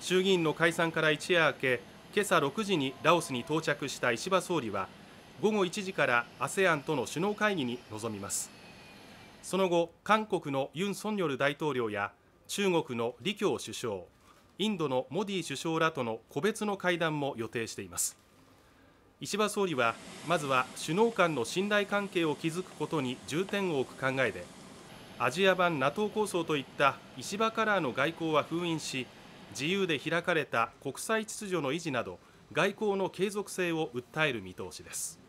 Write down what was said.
衆議院の解散から一夜明け今朝6時にラオスに到着した石破総理は午後1時から ASEAN との首脳会議に臨みますその後韓国のユン・ソンニョル大統領や中国の李強首相インドのモディ首相らとの個別の会談も予定しています石破総理はまずは首脳間の信頼関係を築くことに重点を置く考えでアジア版 NATO 構想といった石破カラーの外交は封印し自由で開かれた国際秩序の維持など外交の継続性を訴える見通しです